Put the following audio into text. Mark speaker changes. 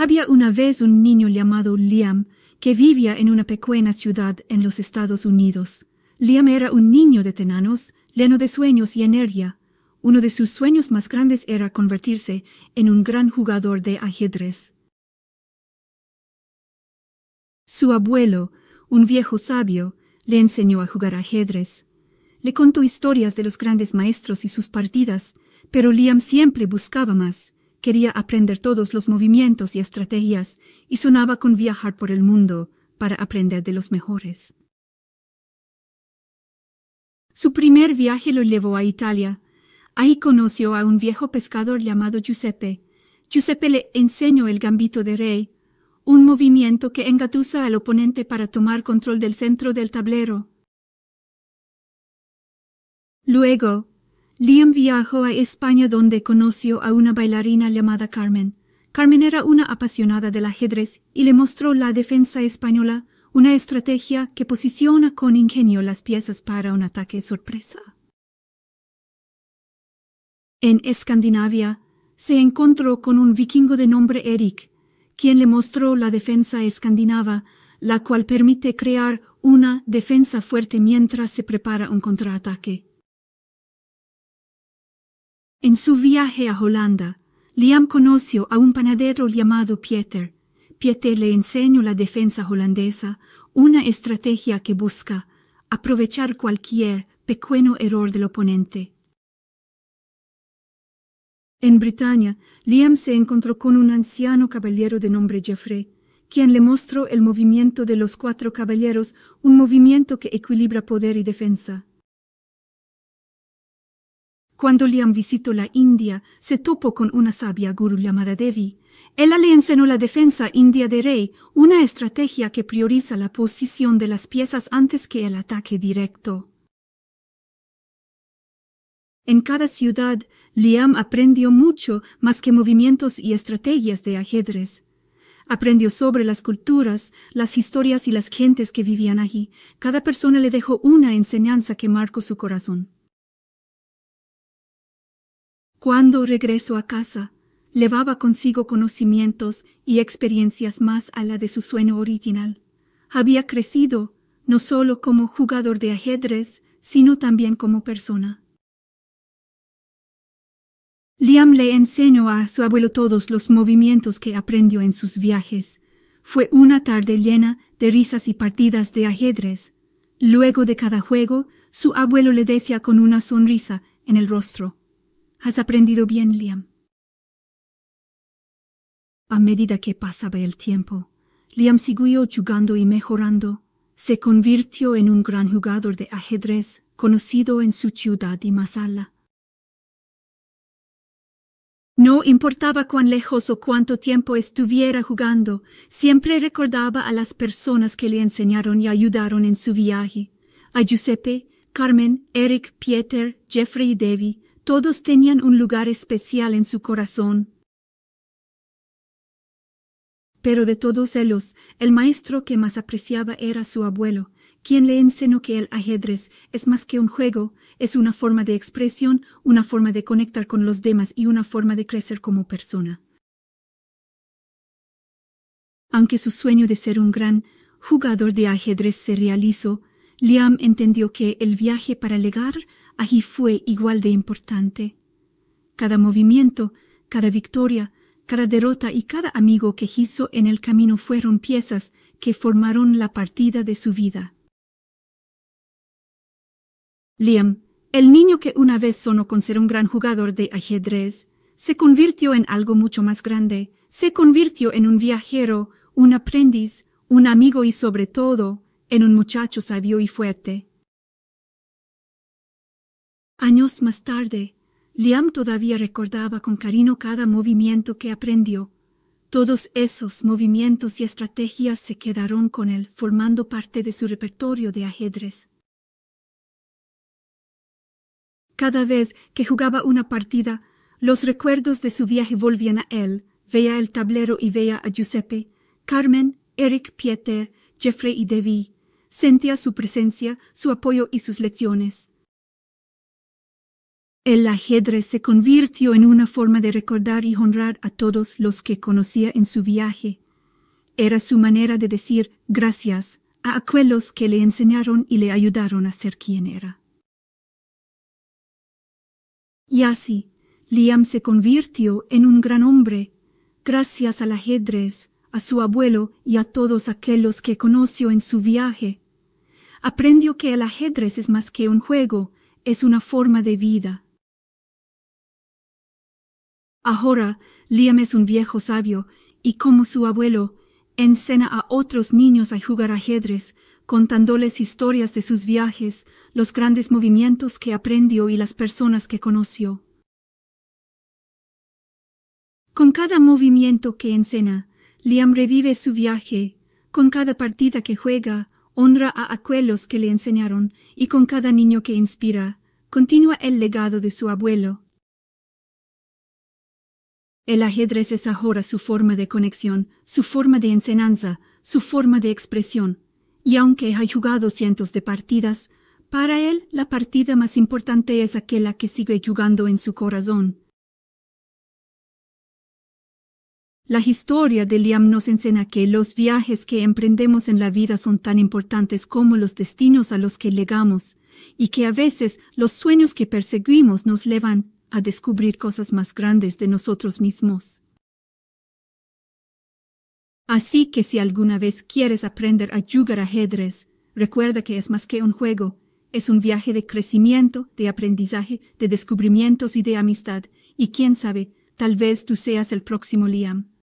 Speaker 1: Había una vez un niño llamado Liam que vivía en una pequeña ciudad en los Estados Unidos. Liam era un niño de tenanos, lleno de sueños y energía. Uno de sus sueños más grandes era convertirse en un gran jugador de ajedrez. Su abuelo, un viejo sabio, le enseñó a jugar ajedrez. Le contó historias de los grandes maestros y sus partidas, pero Liam siempre buscaba más. Quería aprender todos los movimientos y estrategias y sonaba con viajar por el mundo para aprender de los mejores. Su primer viaje lo llevó a Italia. Ahí conoció a un viejo pescador llamado Giuseppe. Giuseppe le enseñó el gambito de rey, un movimiento que engatusa al oponente para tomar control del centro del tablero. Luego, Liam viajó a España donde conoció a una bailarina llamada Carmen. Carmen era una apasionada del ajedrez y le mostró la defensa española, una estrategia que posiciona con ingenio las piezas para un ataque sorpresa. En Escandinavia, se encontró con un vikingo de nombre Eric, quien le mostró la defensa escandinava, la cual permite crear una defensa fuerte mientras se prepara un contraataque. En su viaje a Holanda, Liam conoció a un panadero llamado Pieter. Pieter le enseñó la defensa holandesa, una estrategia que busca aprovechar cualquier pequeño error del oponente. En Bretaña, Liam se encontró con un anciano caballero de nombre Geoffrey, quien le mostró el movimiento de los cuatro caballeros, un movimiento que equilibra poder y defensa. Cuando Liam visitó la India, se topó con una sabia gurú llamada Devi. Ella le enseñó la defensa india de rey, una estrategia que prioriza la posición de las piezas antes que el ataque directo. En cada ciudad, Liam aprendió mucho más que movimientos y estrategias de ajedrez. Aprendió sobre las culturas, las historias y las gentes que vivían allí. Cada persona le dejó una enseñanza que marcó su corazón. Cuando regresó a casa, llevaba consigo conocimientos y experiencias más a la de su sueño original. Había crecido, no solo como jugador de ajedrez, sino también como persona. Liam le enseñó a su abuelo todos los movimientos que aprendió en sus viajes. Fue una tarde llena de risas y partidas de ajedrez. Luego de cada juego, su abuelo le decía con una sonrisa en el rostro, Has aprendido bien, Liam. A medida que pasaba el tiempo, Liam siguió jugando y mejorando. Se convirtió en un gran jugador de ajedrez conocido en su ciudad y Masala. No importaba cuán lejos o cuánto tiempo estuviera jugando, siempre recordaba a las personas que le enseñaron y ayudaron en su viaje, a Giuseppe, Carmen, Eric, Pieter, Jeffrey y Devi. Todos tenían un lugar especial en su corazón. Pero de todos ellos, el maestro que más apreciaba era su abuelo, quien le enseñó que el ajedrez es más que un juego, es una forma de expresión, una forma de conectar con los demás y una forma de crecer como persona. Aunque su sueño de ser un gran jugador de ajedrez se realizó, Liam entendió que el viaje para llegar allí fue igual de importante. Cada movimiento, cada victoria, cada derrota y cada amigo que hizo en el camino fueron piezas que formaron la partida de su vida. Liam, el niño que una vez sonó con ser un gran jugador de ajedrez, se convirtió en algo mucho más grande, se convirtió en un viajero, un aprendiz, un amigo y sobre todo, en un muchacho sabio y fuerte. Años más tarde, Liam todavía recordaba con cariño cada movimiento que aprendió. Todos esos movimientos y estrategias se quedaron con él, formando parte de su repertorio de ajedrez. Cada vez que jugaba una partida, los recuerdos de su viaje volvían a él, veía el tablero y veía a Giuseppe, Carmen, Eric, Pieter, Jeffrey y Devi. Sentía su presencia, su apoyo y sus lecciones. El ajedrez se convirtió en una forma de recordar y honrar a todos los que conocía en su viaje. Era su manera de decir gracias a aquellos que le enseñaron y le ayudaron a ser quien era. Y así, Liam se convirtió en un gran hombre, gracias al ajedrez, a su abuelo y a todos aquellos que conoció en su viaje. Aprendió que el ajedrez es más que un juego, es una forma de vida. Ahora Liam es un viejo sabio y como su abuelo, encena a otros niños a jugar ajedrez, contándoles historias de sus viajes, los grandes movimientos que aprendió y las personas que conoció. Con cada movimiento que encena, Liam revive su viaje, con cada partida que juega, honra a aquellos que le enseñaron y con cada niño que inspira, continúa el legado de su abuelo. El ajedrez es ahora su forma de conexión, su forma de enseñanza, su forma de expresión, y aunque ha jugado cientos de partidas, para él la partida más importante es aquella que sigue jugando en su corazón. La historia de Liam nos enseña que los viajes que emprendemos en la vida son tan importantes como los destinos a los que llegamos, y que a veces los sueños que perseguimos nos llevan a descubrir cosas más grandes de nosotros mismos. Así que si alguna vez quieres aprender a jugar ajedrez, recuerda que es más que un juego, es un viaje de crecimiento, de aprendizaje, de descubrimientos y de amistad, y quién sabe, tal vez tú seas el próximo Liam.